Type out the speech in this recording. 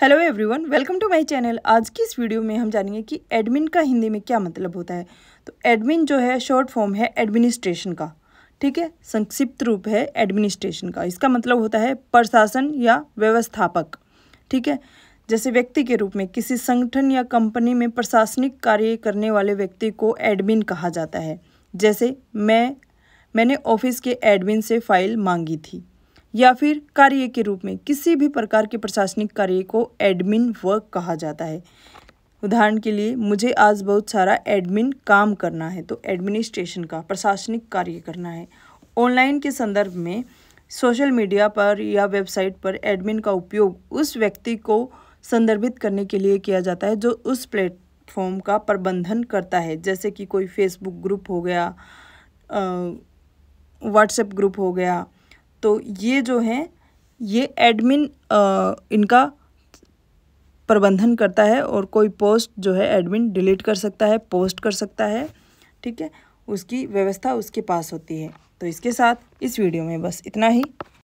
hello everyone welcome to my channel आज की इस वीडियो में हम जानेंगे कि एडमिन का हिंदी में क्या मतलब होता है तो एडमिन जो है शॉर्ट फॉर्म है एडमिनिस्ट्रेशन का ठीक है संक्षिप्त रूप है एडमिनिस्ट्रेशन का इसका मतलब होता है प्रशासन या व्यवस्थापक ठीक है जैसे व्यक्ति के रूप में किसी संगठन या कंपनी में प्रशासनिक कार्य करने वाले व्यक्ति को एडमिन कहा जाता है जैसे मैं मैंने ऑफिस के एडमिन से फाइल मांगी थी या फिर कार्य के रूप में किसी भी प्रकार के प्रशासनिक कार्य को एडमिन वर्क कहा जाता है उदाहरण के लिए मुझे आज बहुत सारा एडमिन काम करना है तो एडमिनिस्ट्रेशन का प्रशासनिक कार्य करना है ऑनलाइन के संदर्भ में सोशल मीडिया पर या वेबसाइट पर एडमिन का उपयोग उस व्यक्ति को संदर्भित करने के लिए किया जाता है जो उस प्लेटफॉर्म का प्रबंधन करता है जैसे कि कोई फेसबुक ग्रुप हो गया व्हाट्सएप ग्रुप हो गया तो ये जो हैं ये एडमिन इनका प्रबंधन करता है और कोई पोस्ट जो है एडमिन डिलीट कर सकता है पोस्ट कर सकता है ठीक है उसकी व्यवस्था उसके पास होती है तो इसके साथ इस वीडियो में बस इतना ही